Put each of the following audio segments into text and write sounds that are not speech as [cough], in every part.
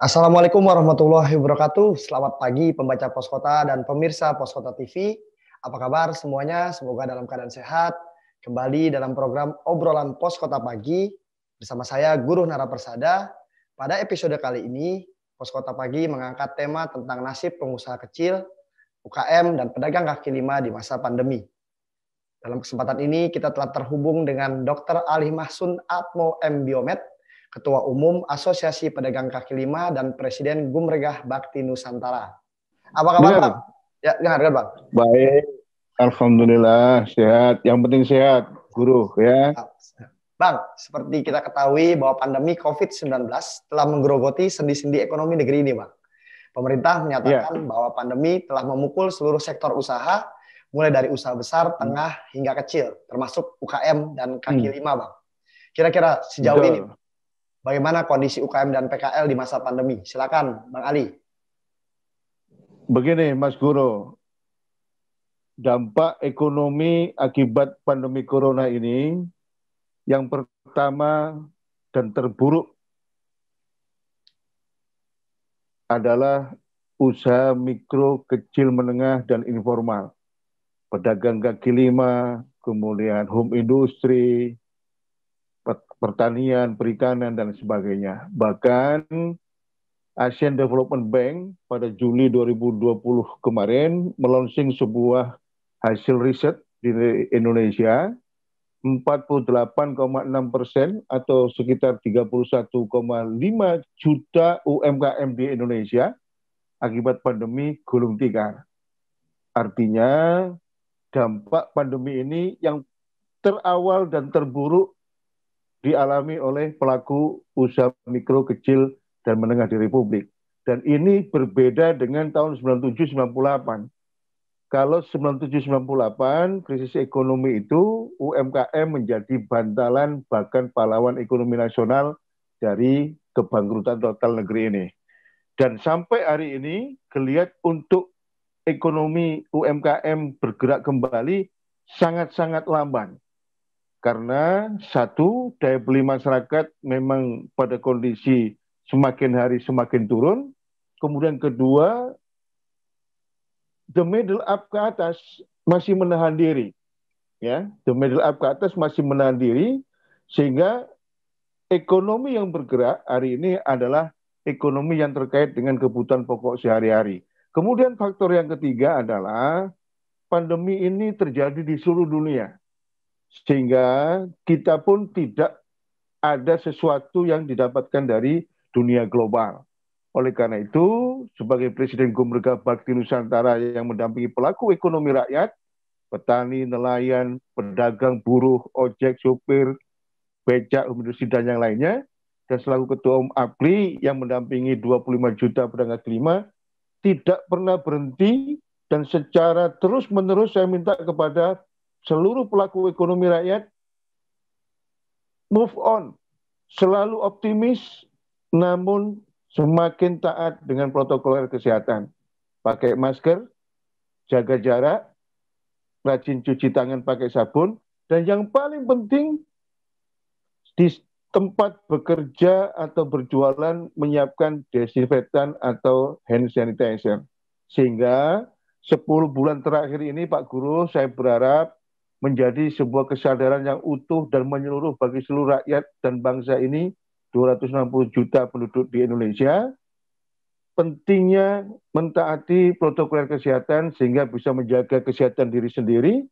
Assalamualaikum warahmatullahi wabarakatuh. Selamat pagi pembaca Poskota dan pemirsa Poskota TV. Apa kabar semuanya? Semoga dalam keadaan sehat. Kembali dalam program obrolan Poskota Pagi bersama saya Guru Nara Persada. Pada episode kali ini, Poskota Pagi mengangkat tema tentang nasib pengusaha kecil, UKM, dan pedagang kaki lima di masa pandemi. Dalam kesempatan ini, kita telah terhubung dengan Dr. Ali Mahsun Atmo M. Biomed, Ketua Umum Asosiasi Pedagang Kaki Lima dan Presiden Gumregah Bakti Nusantara. Apa kabar, iya. Bang? Ya, dengar, Bang. Baik. Alhamdulillah sehat. Yang penting sehat, guru ya. Bang, seperti kita ketahui bahwa pandemi COVID-19 telah menggerogoti sendi-sendi ekonomi negeri ini, Bang. Pemerintah menyatakan yeah. bahwa pandemi telah memukul seluruh sektor usaha, mulai dari usaha besar, hmm. tengah, hingga kecil, termasuk UKM dan kaki hmm. lima, Bang. Kira-kira sejauh Betul. ini, bagaimana kondisi UKM dan PKL di masa pandemi. Silakan, Bang Ali. Begini, Mas Guru, dampak ekonomi akibat pandemi corona ini yang pertama dan terburuk adalah usaha mikro, kecil, menengah, dan informal. Pedagang kaki lima, kemudian home industry, pertanian, perikanan, dan sebagainya. Bahkan Asian Development Bank pada Juli 2020 kemarin melonsing sebuah hasil riset di Indonesia 48,6 persen atau sekitar 31,5 juta UMKM di Indonesia akibat pandemi gulung tikar. Artinya dampak pandemi ini yang terawal dan terburuk dialami oleh pelaku usaha mikro kecil dan menengah di Republik. Dan ini berbeda dengan tahun 97-98. Kalau 97-98 krisis ekonomi itu UMKM menjadi bantalan bahkan pahlawan ekonomi nasional dari kebangkrutan total negeri ini. Dan sampai hari ini geliat untuk ekonomi UMKM bergerak kembali sangat-sangat lamban karena satu, daya beli masyarakat memang pada kondisi semakin hari semakin turun. Kemudian kedua, the middle up ke atas masih menahan diri. Ya, the middle up ke atas masih menahan diri sehingga ekonomi yang bergerak hari ini adalah ekonomi yang terkait dengan kebutuhan pokok sehari-hari. Kemudian faktor yang ketiga adalah pandemi ini terjadi di seluruh dunia. Sehingga kita pun tidak ada sesuatu yang didapatkan dari dunia global. Oleh karena itu, sebagai Presiden Gumrega Bakti Nusantara yang mendampingi pelaku ekonomi rakyat, petani, nelayan, pedagang, buruh, ojek, sopir, becak, industri, dan yang lainnya, dan selaku Ketua Umum APLI yang mendampingi 25 juta pedagang kelima, tidak pernah berhenti dan secara terus-menerus saya minta kepada seluruh pelaku ekonomi rakyat move on, selalu optimis, namun semakin taat dengan protokol kesehatan. Pakai masker, jaga jarak, rajin cuci tangan pakai sabun, dan yang paling penting di tempat bekerja atau berjualan menyiapkan desinfektan atau hand sanitizer. Sehingga 10 bulan terakhir ini Pak Guru saya berharap menjadi sebuah kesadaran yang utuh dan menyeluruh bagi seluruh rakyat dan bangsa ini 260 juta penduduk di Indonesia pentingnya mentaati protokol kesehatan sehingga bisa menjaga kesehatan diri sendiri,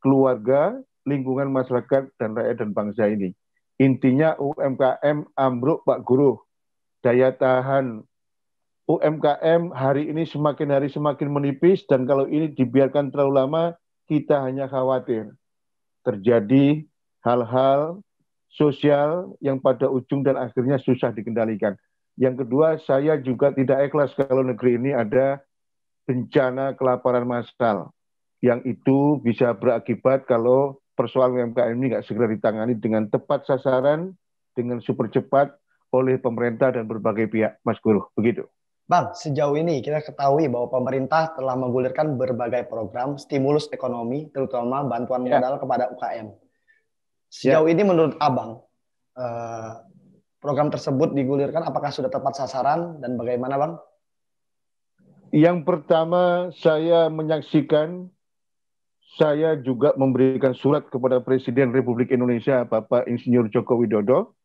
keluarga, lingkungan masyarakat dan rakyat dan bangsa ini. Intinya UMKM ambruk Pak Guru. Daya tahan UMKM hari ini semakin hari semakin menipis dan kalau ini dibiarkan terlalu lama kita hanya khawatir terjadi hal-hal sosial yang pada ujung dan akhirnya susah dikendalikan. Yang kedua, saya juga tidak ikhlas kalau negeri ini ada bencana kelaparan massal yang itu bisa berakibat kalau persoalan UMKM ini nggak segera ditangani dengan tepat sasaran, dengan super cepat oleh pemerintah dan berbagai pihak, Mas Guru. Begitu. Bang, sejauh ini kita ketahui bahwa pemerintah telah menggulirkan berbagai program stimulus ekonomi, terutama bantuan yeah. modal kepada UKM. Sejauh yeah. ini menurut Abang, eh, program tersebut digulirkan apakah sudah tepat sasaran dan bagaimana Bang? Yang pertama saya menyaksikan, saya juga memberikan surat kepada Presiden Republik Indonesia Bapak Insinyur Joko Widodo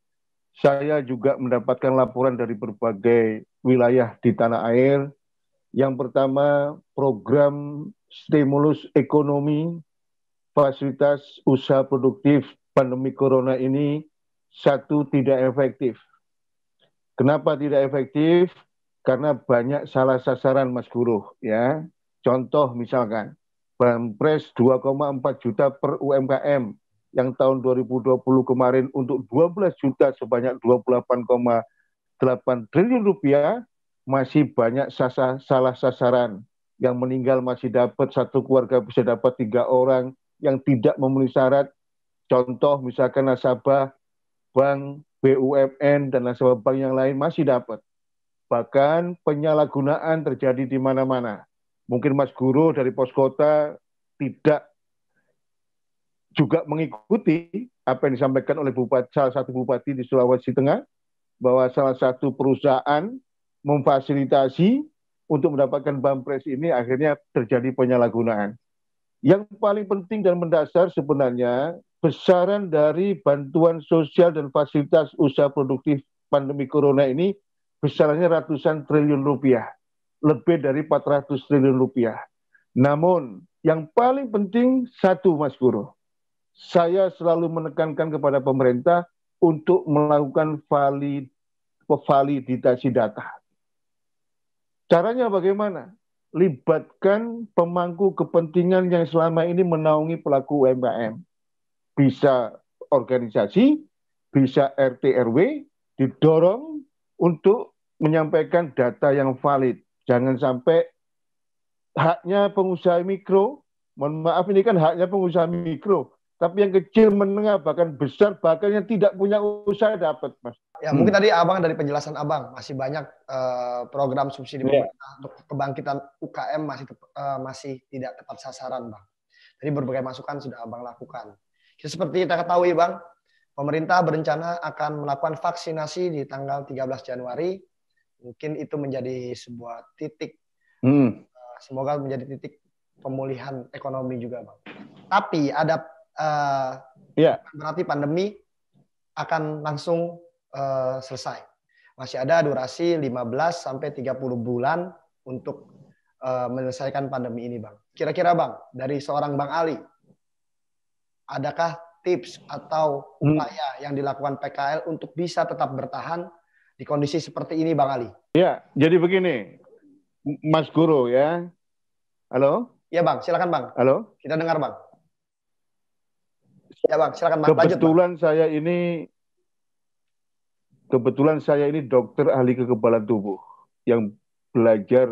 saya juga mendapatkan laporan dari berbagai wilayah di tanah air. Yang pertama, program stimulus ekonomi fasilitas usaha produktif pandemi corona ini satu tidak efektif. Kenapa tidak efektif? Karena banyak salah sasaran Mas Guru ya. Contoh misalkan Banpres 2,4 juta per UMKM yang tahun 2020 kemarin untuk 12 juta sebanyak 28,8 triliun rupiah masih banyak sasa, salah sasaran yang meninggal masih dapat satu keluarga bisa dapat tiga orang yang tidak memenuhi syarat contoh misalkan nasabah bank BUMN dan nasabah bank yang lain masih dapat bahkan penyalahgunaan terjadi di mana-mana mungkin Mas Guru dari pos kota tidak juga mengikuti apa yang disampaikan oleh bupati, salah satu bupati di Sulawesi Tengah bahwa salah satu perusahaan memfasilitasi untuk mendapatkan bampres ini akhirnya terjadi penyalahgunaan. Yang paling penting dan mendasar sebenarnya besaran dari bantuan sosial dan fasilitas usaha produktif pandemi corona ini besarnya ratusan triliun rupiah, lebih dari 400 triliun rupiah. Namun yang paling penting satu Mas Guru, saya selalu menekankan kepada pemerintah untuk melakukan valid, validitasi data. Caranya bagaimana? Libatkan pemangku kepentingan yang selama ini menaungi pelaku UMKM. Bisa organisasi, bisa RT RW, didorong untuk menyampaikan data yang valid. Jangan sampai haknya pengusaha mikro, mohon maaf ini kan haknya pengusaha mikro, tapi yang kecil menengah bahkan besar bahkan yang tidak punya usaha dapat mas ya mungkin hmm. tadi abang dari penjelasan abang masih banyak uh, program subsidi yeah. pemerintah untuk kebangkitan UKM masih uh, masih tidak tepat sasaran bang jadi berbagai masukan sudah abang lakukan jadi seperti kita ketahui bang pemerintah berencana akan melakukan vaksinasi di tanggal 13 Januari mungkin itu menjadi sebuah titik hmm. uh, semoga menjadi titik pemulihan ekonomi juga bang tapi ada uh, eh, yeah. berarti pandemi akan langsung uh, selesai. Masih ada durasi 15 sampai 30 bulan untuk uh, menyelesaikan pandemi ini, Bang. Kira-kira, Bang, dari seorang Bang Ali, adakah tips atau hmm. upaya hmm. yang dilakukan PKL untuk bisa tetap bertahan di kondisi seperti ini, Bang Ali? Ya, jadi begini, Mas Guru ya. Halo? Ya, Bang. Silakan, Bang. Halo? Kita dengar, Bang. Ya bang, silakan bang. Kebetulan lanjut, bang. saya ini kebetulan saya ini dokter ahli kekebalan tubuh yang belajar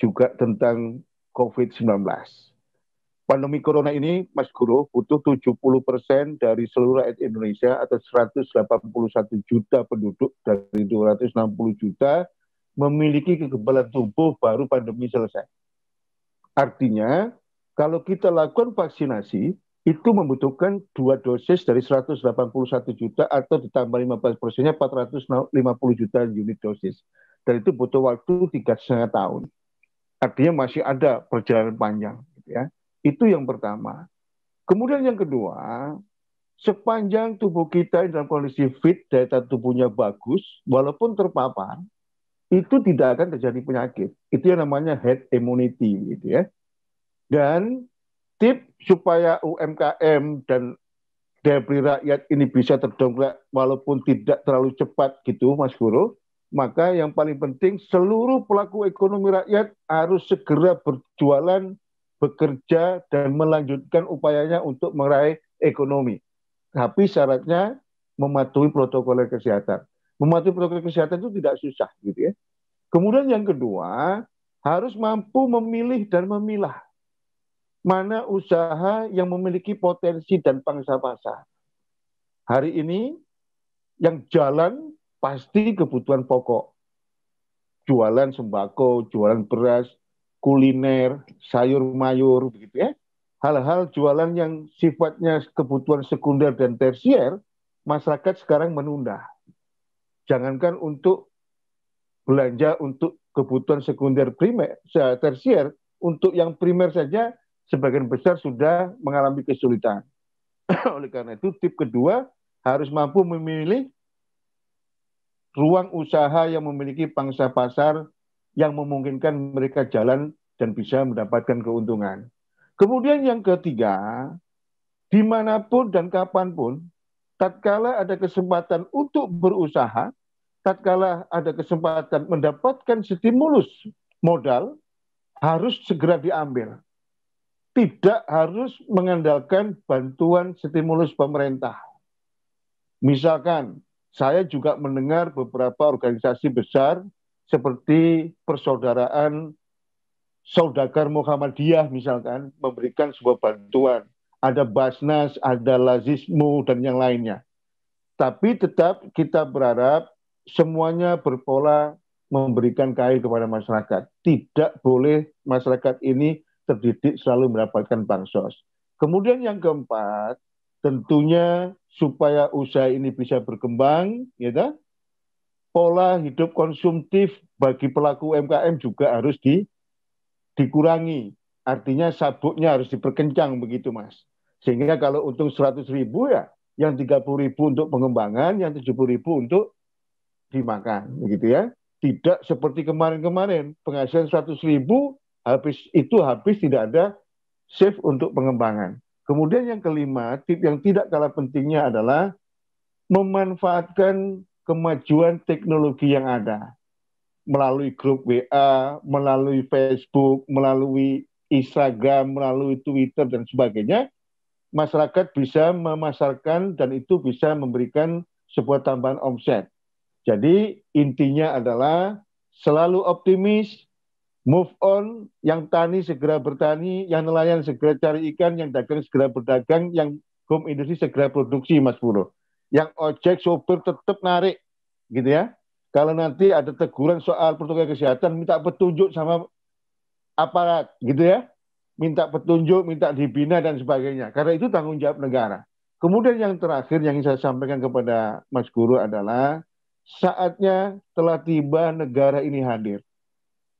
juga tentang COVID-19. Pandemi Corona ini, Mas Guru, butuh 70 persen dari seluruh rakyat Indonesia atau 181 juta penduduk dari 260 juta memiliki kekebalan tubuh baru pandemi selesai. Artinya, kalau kita lakukan vaksinasi, itu membutuhkan dua dosis dari 181 juta atau ditambah 15 persennya 450 juta unit dosis. Dan itu butuh waktu tiga setengah tahun. Artinya masih ada perjalanan panjang. Gitu ya. Itu yang pertama. Kemudian yang kedua, sepanjang tubuh kita dalam kondisi fit, daya tahan tubuhnya bagus, walaupun terpapar, itu tidak akan terjadi penyakit. Itu yang namanya head immunity. Gitu ya. Dan tip supaya UMKM dan daya rakyat ini bisa terdongkrak walaupun tidak terlalu cepat gitu Mas Guru, maka yang paling penting seluruh pelaku ekonomi rakyat harus segera berjualan, bekerja dan melanjutkan upayanya untuk meraih ekonomi. Tapi syaratnya mematuhi protokol kesehatan. Mematuhi protokol kesehatan itu tidak susah gitu ya. Kemudian yang kedua, harus mampu memilih dan memilah mana usaha yang memiliki potensi dan pangsa pasar. Hari ini yang jalan pasti kebutuhan pokok. Jualan sembako, jualan beras, kuliner, sayur mayur begitu ya. Hal-hal jualan yang sifatnya kebutuhan sekunder dan tersier masyarakat sekarang menunda. Jangankan untuk belanja untuk kebutuhan sekunder primer, eh, tersier, untuk yang primer saja sebagian besar sudah mengalami kesulitan. [clears throat] Oleh karena itu, tip kedua harus mampu memilih ruang usaha yang memiliki pangsa pasar yang memungkinkan mereka jalan dan bisa mendapatkan keuntungan. Kemudian yang ketiga, dimanapun dan kapanpun, tatkala ada kesempatan untuk berusaha, tatkala ada kesempatan mendapatkan stimulus modal, harus segera diambil tidak harus mengandalkan bantuan stimulus pemerintah. Misalkan, saya juga mendengar beberapa organisasi besar seperti Persaudaraan Saudagar Muhammadiyah misalkan memberikan sebuah bantuan. Ada Basnas, ada Lazismu, dan yang lainnya. Tapi tetap kita berharap semuanya berpola memberikan kail kepada masyarakat. Tidak boleh masyarakat ini terdidik selalu mendapatkan bansos. Kemudian yang keempat, tentunya supaya usaha ini bisa berkembang, ya ta? pola hidup konsumtif bagi pelaku UMKM juga harus di, dikurangi. Artinya sabuknya harus diperkencang begitu, Mas. Sehingga kalau untung 100 ribu ya, yang 30 ribu untuk pengembangan, yang 70 ribu untuk dimakan, begitu ya. Tidak seperti kemarin-kemarin, penghasilan 100 ribu habis itu habis tidak ada save untuk pengembangan. Kemudian yang kelima, tip yang tidak kalah pentingnya adalah memanfaatkan kemajuan teknologi yang ada melalui grup WA, melalui Facebook, melalui Instagram, melalui Twitter dan sebagainya, masyarakat bisa memasarkan dan itu bisa memberikan sebuah tambahan omset. Jadi intinya adalah selalu optimis, move on, yang tani segera bertani, yang nelayan segera cari ikan, yang dagang segera berdagang, yang home industry segera produksi, Mas Puro. Yang ojek, sopir tetap narik, gitu ya. Kalau nanti ada teguran soal protokol kesehatan, minta petunjuk sama aparat, gitu ya. Minta petunjuk, minta dibina, dan sebagainya. Karena itu tanggung jawab negara. Kemudian yang terakhir yang saya sampaikan kepada Mas Guru adalah saatnya telah tiba negara ini hadir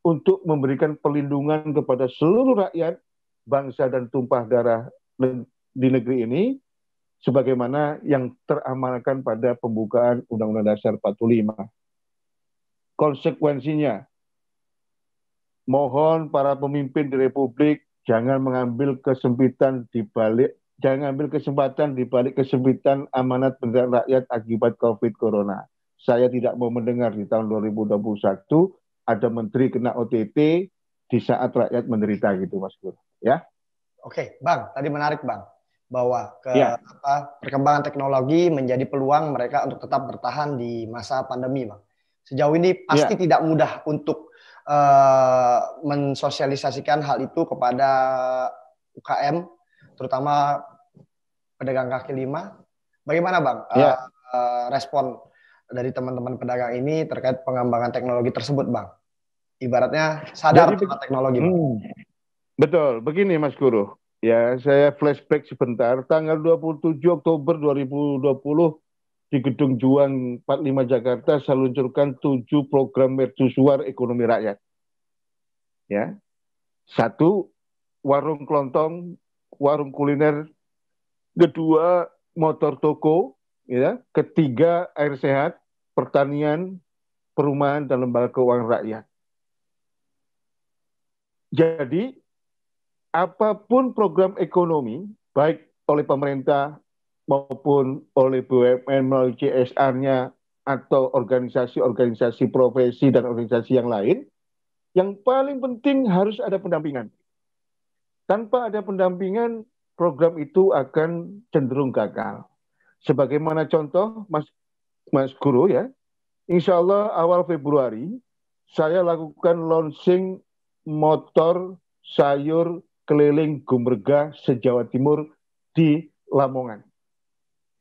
untuk memberikan perlindungan kepada seluruh rakyat, bangsa dan tumpah darah di negeri ini sebagaimana yang teramanakan pada pembukaan Undang-Undang Dasar 45. Konsekuensinya, mohon para pemimpin di Republik jangan mengambil kesempitan di balik jangan ambil kesempatan di balik kesempitan amanat bendera rakyat akibat COVID Corona. Saya tidak mau mendengar di tahun 2021 ada menteri kena OTT di saat rakyat menderita gitu Mas Gur. Ya. Oke, Bang, tadi menarik Bang bahwa ke ya. apa perkembangan teknologi menjadi peluang mereka untuk tetap bertahan di masa pandemi, Bang. Sejauh ini pasti ya. tidak mudah untuk uh, mensosialisasikan hal itu kepada UKM, terutama pedagang kaki lima. Bagaimana, Bang? Ya. uh, respon dari teman-teman pedagang ini terkait pengembangan teknologi tersebut, Bang? ibaratnya sadar sama teknologi. Hmm, betul, begini Mas Guru. Ya, saya flashback sebentar. Tanggal 27 Oktober 2020 di Gedung Juang 45 Jakarta saya luncurkan tujuh program mercusuar ekonomi rakyat. Ya. Satu, warung kelontong, warung kuliner. Kedua, motor toko, ya. Ketiga, air sehat, pertanian, perumahan dan lembaga keuangan rakyat. Jadi apapun program ekonomi baik oleh pemerintah maupun oleh BUMN melalui CSR-nya atau organisasi-organisasi profesi dan organisasi yang lain, yang paling penting harus ada pendampingan. Tanpa ada pendampingan, program itu akan cenderung gagal. Sebagaimana contoh Mas Mas Guru ya, Insya Allah awal Februari saya lakukan launching motor sayur keliling Gumberga sejawa timur di Lamongan.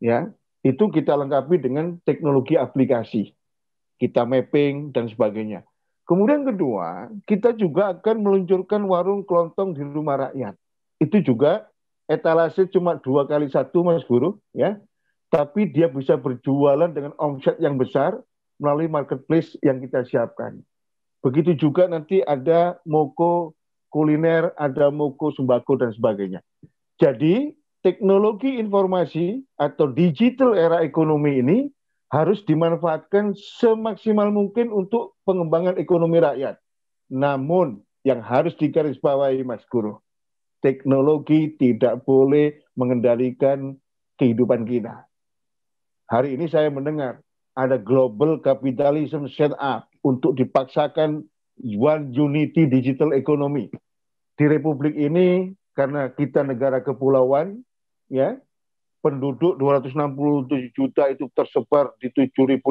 Ya, itu kita lengkapi dengan teknologi aplikasi. Kita mapping dan sebagainya. Kemudian kedua, kita juga akan meluncurkan warung kelontong di rumah rakyat. Itu juga etalase cuma dua kali satu, Mas Guru, ya. Tapi dia bisa berjualan dengan omset yang besar melalui marketplace yang kita siapkan. Begitu juga nanti ada moko kuliner, ada moko sembako dan sebagainya. Jadi teknologi informasi atau digital era ekonomi ini harus dimanfaatkan semaksimal mungkin untuk pengembangan ekonomi rakyat. Namun yang harus digarisbawahi Mas Guru, teknologi tidak boleh mengendalikan kehidupan kita. Hari ini saya mendengar ada global capitalism set up untuk dipaksakan one unity digital economy. Di republik ini karena kita negara kepulauan ya, penduduk 267 juta itu tersebar di 7.500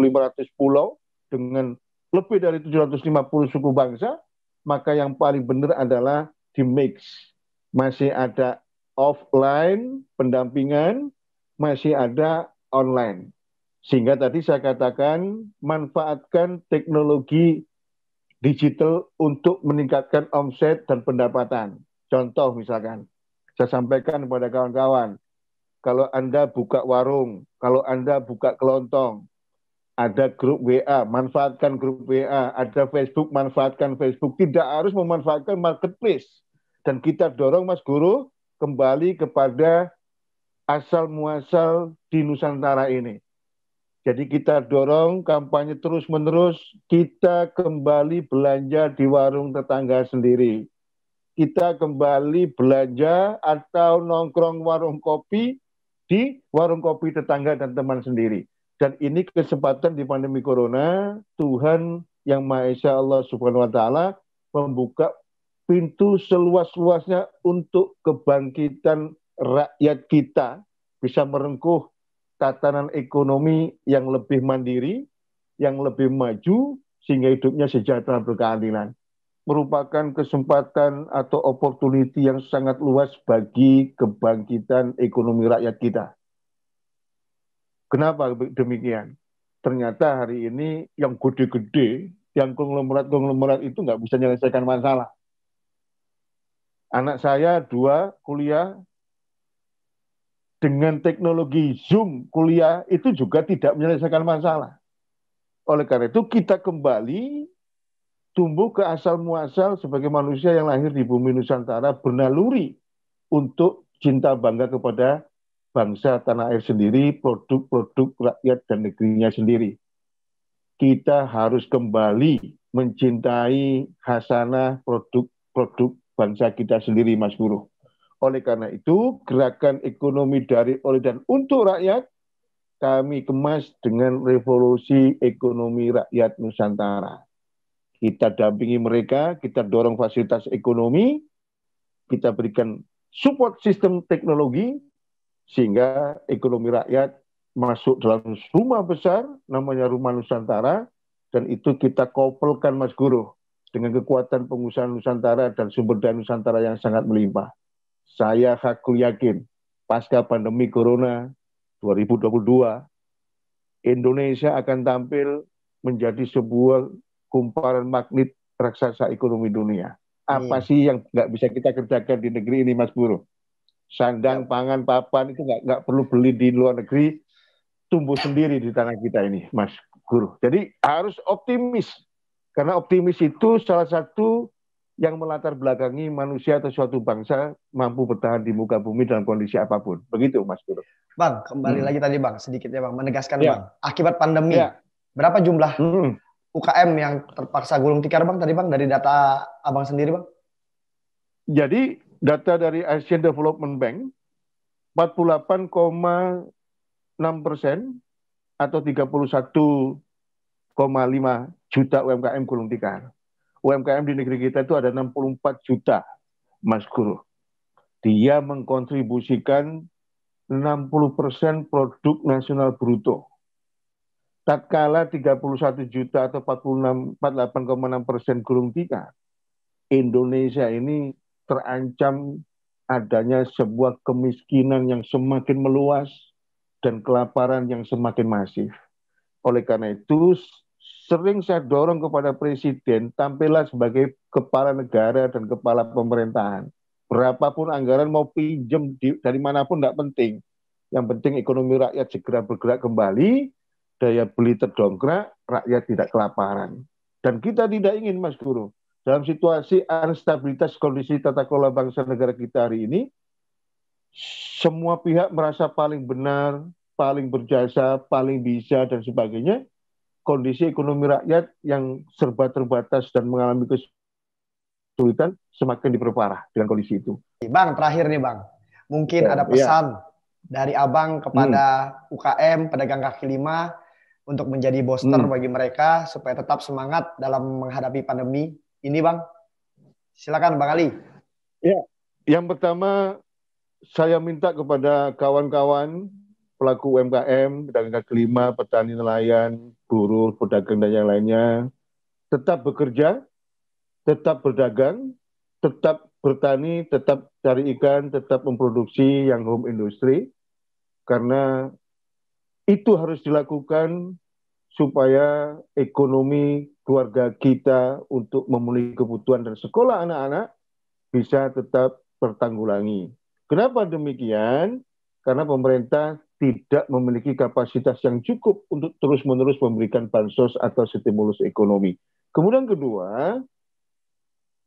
pulau dengan lebih dari 750 suku bangsa, maka yang paling benar adalah di mix. Masih ada offline pendampingan, masih ada online. Sehingga tadi saya katakan manfaatkan teknologi digital untuk meningkatkan omset dan pendapatan. Contoh misalkan, saya sampaikan kepada kawan-kawan, kalau Anda buka warung, kalau Anda buka kelontong, ada grup WA, manfaatkan grup WA, ada Facebook, manfaatkan Facebook. Tidak harus memanfaatkan marketplace. Dan kita dorong Mas Guru kembali kepada asal muasal di Nusantara ini. Jadi kita dorong kampanye terus-menerus, kita kembali belanja di warung tetangga sendiri. Kita kembali belanja atau nongkrong warung kopi di warung kopi tetangga dan teman sendiri. Dan ini kesempatan di pandemi corona, Tuhan yang Maha Esa Allah Subhanahu wa taala membuka pintu seluas-luasnya untuk kebangkitan rakyat kita bisa merengkuh tatanan ekonomi yang lebih mandiri, yang lebih maju, sehingga hidupnya sejahtera berkeadilan. Merupakan kesempatan atau opportunity yang sangat luas bagi kebangkitan ekonomi rakyat kita. Kenapa demikian? Ternyata hari ini yang gede-gede, yang konglomerat-konglomerat itu nggak bisa menyelesaikan masalah. Anak saya dua kuliah dengan teknologi Zoom kuliah itu juga tidak menyelesaikan masalah. Oleh karena itu kita kembali tumbuh ke asal muasal sebagai manusia yang lahir di bumi Nusantara bernaluri untuk cinta bangga kepada bangsa tanah air sendiri, produk-produk rakyat dan negerinya sendiri. Kita harus kembali mencintai khasanah produk-produk bangsa kita sendiri, Mas Guru. Oleh karena itu, gerakan ekonomi dari oleh dan untuk rakyat kami kemas dengan revolusi ekonomi rakyat Nusantara. Kita dampingi mereka, kita dorong fasilitas ekonomi, kita berikan support sistem teknologi sehingga ekonomi rakyat masuk dalam rumah besar namanya Rumah Nusantara dan itu kita koppelkan Mas Guru dengan kekuatan pengusaha Nusantara dan sumber daya Nusantara yang sangat melimpah saya hakul yakin pasca pandemi corona 2022 Indonesia akan tampil menjadi sebuah kumparan magnet raksasa ekonomi dunia. Apa hmm. sih yang nggak bisa kita kerjakan di negeri ini, Mas Buruh? Sandang, ya. pangan, papan itu nggak nggak perlu beli di luar negeri, tumbuh sendiri di tanah kita ini, Mas Guru. Jadi harus optimis karena optimis itu salah satu yang melatar belakangi manusia atau suatu bangsa mampu bertahan di muka bumi dalam kondisi apapun. Begitu, Mas Guru. Bang, kembali hmm. lagi tadi Bang, sedikit ya Bang, menegaskan ya. Bang, akibat pandemi, ya. berapa jumlah hmm. UKM yang terpaksa gulung tikar Bang tadi Bang, dari data Abang sendiri Bang? Jadi, data dari Asian Development Bank, 48,6 persen atau 31,5 juta UMKM gulung tikar. UMKM di negeri kita itu ada 64 juta, Mas Guru. Dia mengkontribusikan 60% persen produk nasional bruto. Tak Tatkala 31 juta atau 48,6 persen gulung tiga. Indonesia ini terancam adanya sebuah kemiskinan yang semakin meluas dan kelaparan yang semakin masif. Oleh karena itu, sering saya dorong kepada presiden tampillah sebagai kepala negara dan kepala pemerintahan. Berapapun anggaran mau pinjam di, dari manapun tidak penting. Yang penting ekonomi rakyat segera bergerak kembali, daya beli terdongkrak, rakyat tidak kelaparan. Dan kita tidak ingin, Mas Guru, dalam situasi instabilitas kondisi tata kelola bangsa negara kita hari ini, semua pihak merasa paling benar, paling berjasa, paling bisa, dan sebagainya, kondisi ekonomi rakyat yang serba terbatas dan mengalami kesulitan semakin diperparah dengan kondisi itu. Bang, terakhir nih Bang. Mungkin ya, ada ya. pesan ya. dari Abang kepada hmm. UKM, pedagang kaki lima, untuk menjadi booster hmm. bagi mereka supaya tetap semangat dalam menghadapi pandemi ini, Bang. Silakan Bang Ali. Ya, yang pertama saya minta kepada kawan-kawan pelaku UMKM, pedagang kaki lima, petani nelayan, buruh, pedagang dan yang lainnya tetap bekerja, tetap berdagang, tetap bertani, tetap cari ikan, tetap memproduksi yang home industry karena itu harus dilakukan supaya ekonomi keluarga kita untuk memenuhi kebutuhan dan sekolah anak-anak bisa tetap tertanggulangi. Kenapa demikian? Karena pemerintah tidak memiliki kapasitas yang cukup untuk terus-menerus memberikan bansos atau stimulus ekonomi. Kemudian kedua,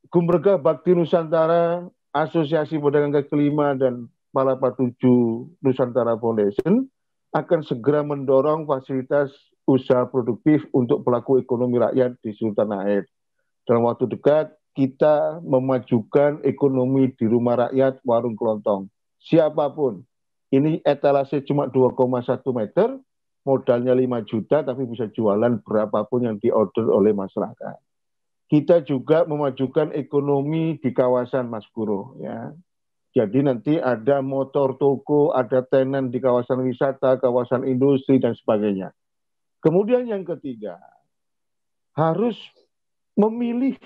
Gumbergah Bakti Nusantara, Asosiasi Pedagang Kaki Lima, dan Palapa Tujuh Nusantara Foundation akan segera mendorong fasilitas usaha produktif untuk pelaku ekonomi rakyat di seluruh air. Dalam waktu dekat, kita memajukan ekonomi di rumah rakyat warung kelontong. Siapapun, ini etalase cuma 2,1 meter, modalnya 5 juta tapi bisa jualan berapapun yang diorder oleh masyarakat. Kita juga memajukan ekonomi di kawasan Mas Guru ya. Jadi nanti ada motor toko, ada tenan di kawasan wisata, kawasan industri dan sebagainya. Kemudian yang ketiga, harus memilih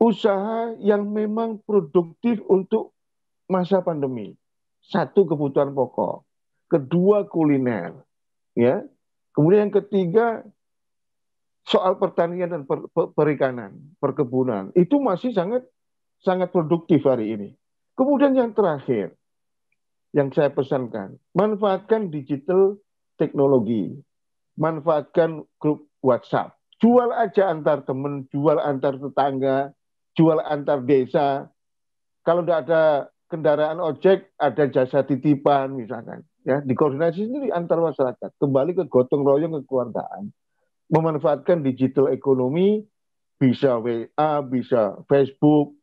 usaha yang memang produktif untuk masa pandemi. Satu kebutuhan pokok, kedua kuliner, ya. Kemudian yang ketiga soal pertanian dan per, per, perikanan, perkebunan. Itu masih sangat sangat produktif hari ini. Kemudian yang terakhir yang saya pesankan, manfaatkan digital teknologi. Manfaatkan grup WhatsApp. Jual aja antar teman, jual antar tetangga, jual antar desa. Kalau tidak ada kendaraan ojek ada jasa titipan misalkan ya dikoordinasi sendiri antar masyarakat kembali ke gotong royong kekeluargaan memanfaatkan digital ekonomi bisa WA bisa Facebook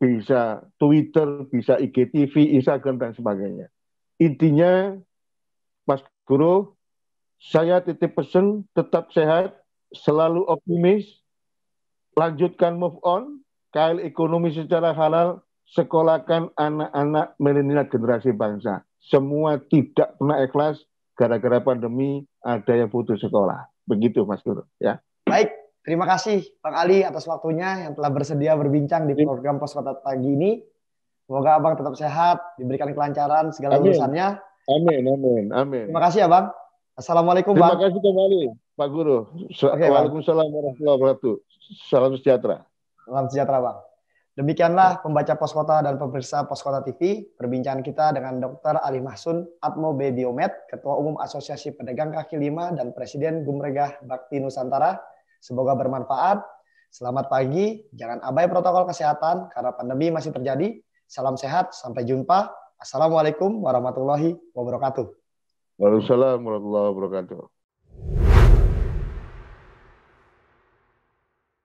bisa Twitter bisa IGTV Instagram dan sebagainya intinya Mas Guru saya titip pesan tetap sehat selalu optimis lanjutkan move on kail ekonomi secara halal sekolahkan anak-anak milenial generasi bangsa. Semua tidak pernah ikhlas gara-gara pandemi ada yang putus sekolah. Begitu Mas Guru ya. Baik, terima kasih Bang Ali atas waktunya yang telah bersedia berbincang di program Pos Kota Pagi ini. Semoga Abang tetap sehat, diberikan kelancaran segala amin. urusannya. Amin, amin, amin. Terima kasih Abang. Ya, Assalamualaikum terima Bang. Terima kasih kembali Pak Guru. Okay, Waalaikumsalam warahmatullahi wabarakatuh. Salam sejahtera. Salam sejahtera Bang. Demikianlah pembaca Poskota dan pemirsa Poskota TV, perbincangan kita dengan Dr. Ali Mahsun Atmo B. Biomed, Ketua Umum Asosiasi Pedagang Kaki Lima dan Presiden Gumregah Bakti Nusantara. Semoga bermanfaat. Selamat pagi, jangan abai protokol kesehatan karena pandemi masih terjadi. Salam sehat, sampai jumpa. Assalamualaikum warahmatullahi wabarakatuh. Waalaikumsalam warahmatullahi wabarakatuh.